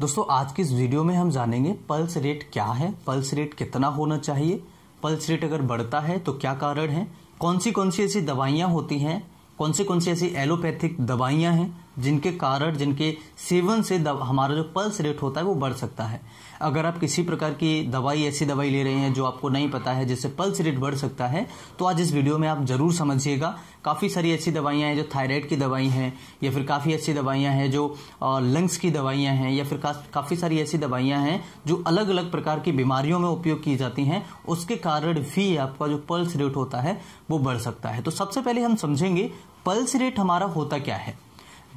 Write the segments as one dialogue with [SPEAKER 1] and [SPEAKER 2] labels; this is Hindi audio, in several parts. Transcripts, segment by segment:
[SPEAKER 1] दोस्तों आज की इस वीडियो में हम जानेंगे पल्स रेट क्या है पल्स रेट कितना होना चाहिए पल्स रेट अगर बढ़ता है तो क्या कारण है कौन सी कौन सी ऐसी दवाइयाँ होती हैं कौन सी कौन सी ऐसी एलोपैथिक दवाइयाँ हैं जिनके कारण जिनके सेवन से हमारा जो पल्स रेट होता है वो बढ़ सकता है अगर आप किसी प्रकार की दवाई ऐसी दवाई ले रहे हैं जो आपको नहीं पता है जिससे पल्स रेट बढ़ सकता है तो आज इस वीडियो में आप ज़रूर समझिएगा काफ़ी सारी ऐसी दवाइयाँ हैं जो थायराइड की दवाई हैं या फिर काफ़ी ऐसी दवाइयाँ हैं जो लंग्स की दवाइयाँ हैं या फिर काफ़ी सारी ऐसी दवाइयाँ हैं जो अलग अलग प्रकार की बीमारियों में उपयोग की जाती हैं उसके कारण भी आपका जो पल्स रेट होता है वो बढ़ सकता है तो सबसे पहले हम समझेंगे पल्स रेट हमारा होता क्या है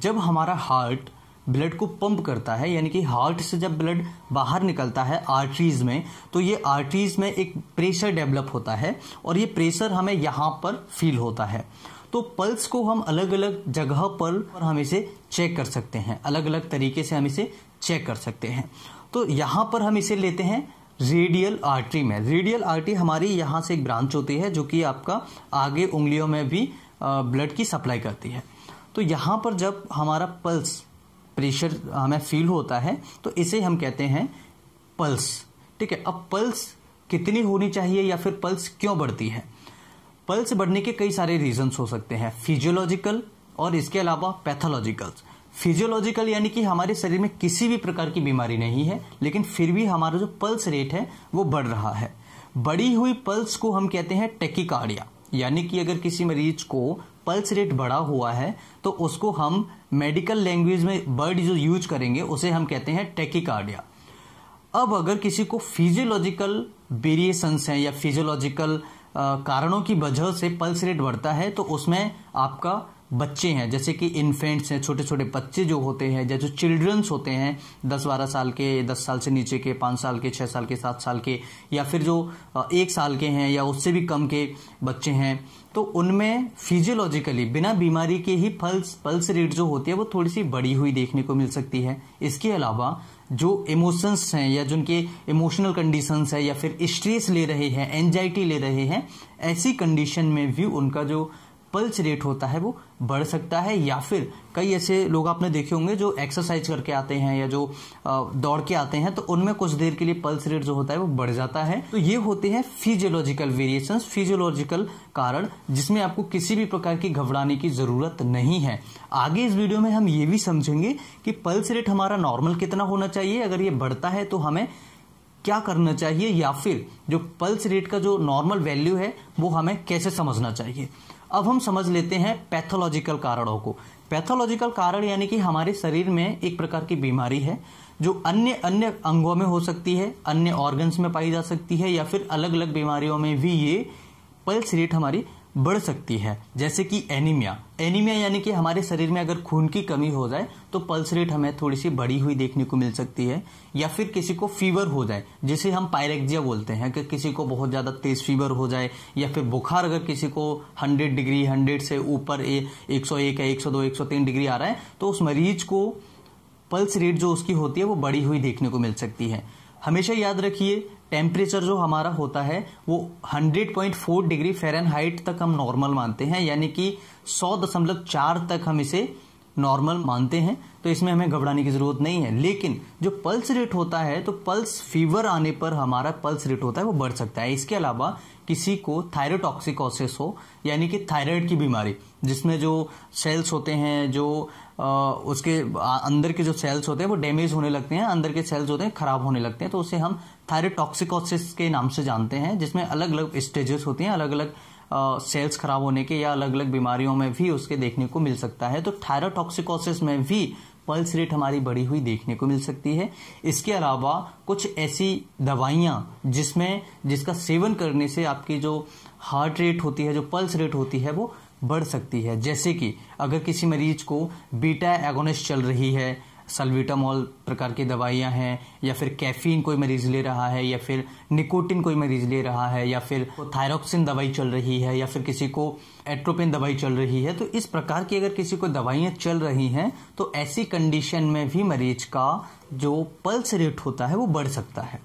[SPEAKER 1] जब हमारा हार्ट ब्लड को पंप करता है यानी कि हार्ट से जब ब्लड बाहर निकलता है आर्टरीज में तो ये आर्टरीज में एक प्रेशर डेवलप होता है और ये प्रेशर हमें यहाँ पर फील होता है तो पल्स को हम अलग अलग जगह पर हम इसे चेक कर सकते हैं अलग अलग तरीके से हम इसे चेक कर सकते हैं तो यहाँ पर हम इसे लेते हैं रेडियल आर्टरी में रेडियल आर्टरी हमारी यहाँ से एक ब्रांच होती है जो कि आपका आगे उंगलियों में भी ब्लड की सप्लाई करती है तो यहाँ पर जब हमारा पल्स प्रेशर हमें फील होता है तो इसे हम कहते हैं पल्स ठीक है अब पल्स कितनी होनी चाहिए या फिर पल्स क्यों बढ़ती है पल्स बढ़ने के कई सारे रीजंस हो सकते हैं फिजियोलॉजिकल और इसके अलावा पैथोलॉजिकल फिजियोलॉजिकल यानी कि हमारे शरीर में किसी भी प्रकार की बीमारी नहीं है लेकिन फिर भी हमारा जो पल्स रेट है वो बढ़ रहा है बढ़ी हुई पल्स को हम कहते हैं टेकिकार्डिया यानी कि अगर किसी मरीज को पल्स रेट बढ़ा हुआ है तो उसको हम मेडिकल लैंग्वेज में बर्ड जो यूज करेंगे उसे हम कहते हैं टेकिकार्डिया अब अगर किसी को फिजियोलॉजिकल वेरिएशंस हैं या फिजियोलॉजिकल कारणों की वजह से पल्स रेट बढ़ता है तो उसमें आपका बच्चे हैं जैसे कि इन्फेंट्स हैं छोटे छोटे बच्चे जो होते हैं या जो चिल्ड्रंस होते हैं दस बारह साल के दस साल से नीचे के पाँच साल के छः साल के सात साल के या फिर जो एक साल के हैं या उससे भी कम के बच्चे हैं तो उनमें फिजियोलॉजिकली बिना बीमारी के ही पल्स पल्स रेट जो होती है वो थोड़ी सी बड़ी हुई देखने को मिल सकती है इसके अलावा जो इमोशंस हैं या जिनके इमोशनल कंडीशंस है या फिर स्ट्रेस ले रहे हैं एनजाइटी ले रहे हैं ऐसी कंडीशन में भी उनका जो पल्स रेट होता है वो बढ़ सकता है या फिर कई ऐसे लोग आपने देखे होंगे जो एक्सरसाइज करके आते हैं या जो दौड़ के आते हैं तो उनमें कुछ देर के लिए पल्स रेट जो होता है वो बढ़ जाता है तो ये होते हैं फिजियोलॉजिकल वेरिएशंस फिजियोलॉजिकल कारण जिसमें आपको किसी भी प्रकार की घबराने की ज़रूरत नहीं है आगे इस वीडियो में हम ये भी समझेंगे कि पल्स रेट हमारा नॉर्मल कितना होना चाहिए अगर ये बढ़ता है तो हमें क्या करना चाहिए या फिर जो पल्स रेट का जो नॉर्मल वैल्यू है वो हमें कैसे समझना चाहिए अब हम समझ लेते हैं पैथोलॉजिकल कारणों को पैथोलॉजिकल कारण यानी कि हमारे शरीर में एक प्रकार की बीमारी है जो अन्य अन्य अंगों में हो सकती है अन्य ऑर्गन्स में पाई जा सकती है या फिर अलग अलग बीमारियों में भी ये पल्स रेट हमारी बढ़ सकती है जैसे कि एनीमिया एनीमिया यानी कि हमारे शरीर में अगर खून की कमी हो जाए तो पल्स रेट हमें थोड़ी सी बढ़ी हुई देखने को मिल सकती है या फिर किसी को फीवर हो जाए जिसे हम पायरेक्जिया बोलते हैं कि किसी को बहुत ज़्यादा तेज फीवर हो जाए या फिर बुखार अगर किसी को 100 डिग्री 100 से ऊपर एक सौ एक है एक सौ दो एक सौ तीन डिग्री आ रहा है तो उस मरीज को पल्स रेट जो उसकी होती है वो बढ़ी हुई देखने को मिल सकती है हमेशा याद रखिए टेम्परेचर जो हमारा होता है वो 100.4 डिग्री फ़ारेनहाइट तक हम नॉर्मल मानते हैं यानी कि 100.4 तक हम इसे नॉर्मल मानते हैं तो इसमें हमें घबराने की ज़रूरत नहीं है लेकिन जो पल्स रेट होता है तो पल्स फीवर आने पर हमारा पल्स रेट होता है वो बढ़ सकता है इसके अलावा किसी को थायरोटॉक्सिकोसिस हो यानी कि थायराइड की बीमारी जिसमें जो सेल्स होते हैं जो आ, उसके अंदर के जो सेल्स होते हैं वो डैमेज होने लगते हैं अंदर के सेल्स होते हैं खराब होने लगते हैं तो उसे हम थायरोटॉक्सिकोसिस के नाम से जानते हैं जिसमें अलग अलग स्टेजेस होती हैं अलग अलग सेल्स खराब होने के या अलग अलग बीमारियों में भी उसके देखने को मिल सकता है तो थायरोटॉक्सिकोसिस में भी पल्स रेट हमारी बढ़ी हुई देखने को मिल सकती है इसके अलावा कुछ ऐसी दवाइयाँ जिसमें जिसका सेवन करने से आपकी जो हार्ट रेट होती है जो पल्स रेट होती है वो बढ़ सकती है जैसे कि अगर किसी मरीज को बीटा एगोनिस्ट चल रही है सल्विटामोल प्रकार की दवाइयाँ हैं या फिर कैफीन कोई मरीज ले रहा है या फिर निकोटिन कोई मरीज ले रहा है या फिर थायरोक्सिन दवाई चल रही है या फिर किसी को एट्रोपिन दवाई चल रही है तो इस प्रकार की अगर किसी को दवाइयाँ चल रही हैं तो ऐसी कंडीशन में भी मरीज का जो पल्स रेट होता है वो बढ़ सकता है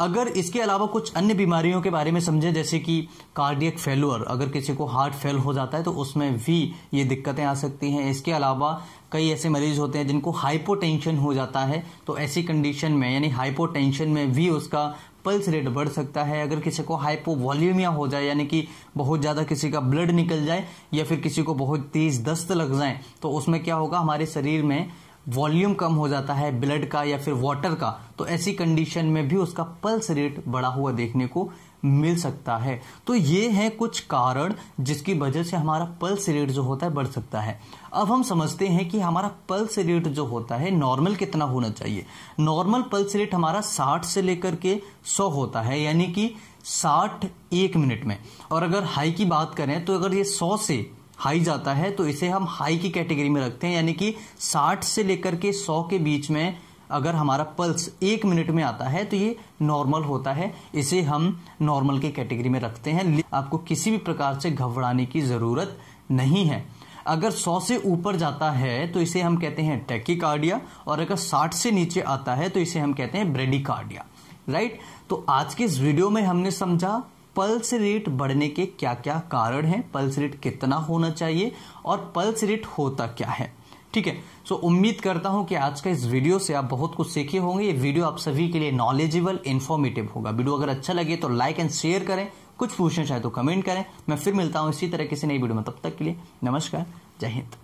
[SPEAKER 1] अगर इसके अलावा कुछ अन्य बीमारियों के बारे में समझें जैसे कि कार्डियक फेलुअर अगर किसी को हार्ट फेल हो जाता है तो उसमें भी ये दिक्कतें आ सकती हैं इसके अलावा कई ऐसे मरीज होते हैं जिनको हाइपोटेंशन हो जाता है तो ऐसी कंडीशन में यानी हाइपोटेंशन में भी उसका पल्स रेट बढ़ सकता है अगर किसी को हाइपोवॉल्यूमिया हो जाए यानी कि बहुत ज़्यादा किसी का ब्लड निकल जाए या फिर किसी को बहुत तेज दस्त लग जाए तो उसमें क्या होगा हमारे शरीर में वॉल्यूम कम हो जाता है ब्लड का या फिर वाटर का तो ऐसी कंडीशन में भी उसका पल्स रेट बढ़ा हुआ देखने को मिल सकता है तो ये है कुछ कारण जिसकी वजह से हमारा पल्स रेट जो होता है बढ़ सकता है अब हम समझते हैं कि हमारा पल्स रेट जो होता है नॉर्मल कितना होना चाहिए नॉर्मल पल्स रेट हमारा 60 से लेकर के 100 होता है यानी कि 60 एक मिनट में और अगर हाई की बात करें तो अगर ये 100 से हाई जाता है तो इसे हम हाई की कैटेगरी में रखते हैं यानी कि 60 से लेकर के 100 के बीच में अगर हमारा पल्स एक मिनट में आता है तो ये नॉर्मल होता है इसे हम नॉर्मल के कैटेगरी में रखते हैं आपको किसी भी प्रकार से घबराने की ज़रूरत नहीं है अगर 100 से ऊपर जाता है तो इसे हम कहते हैं कार्डिया और अगर 60 से नीचे आता है तो इसे हम कहते हैं ब्रेडिकार्डिया राइट तो आज के इस वीडियो में हमने समझा पल्स रेट बढ़ने के क्या क्या कारण हैं पल्स रेट कितना होना चाहिए और पल्स रेट होता क्या है ठीक है सो उम्मीद करता हूं कि आज का इस वीडियो से आप बहुत कुछ सीखे होंगे ये वीडियो आप सभी के लिए नॉलेजेबल इन्फॉर्मेटिव होगा वीडियो अगर अच्छा लगे तो लाइक एंड शेयर करें कुछ पूछना चाहे तो कमेंट करें मैं फिर मिलता हूं इसी तरह किसी नई वीडियो में तब तक के लिए नमस्कार जय हिंद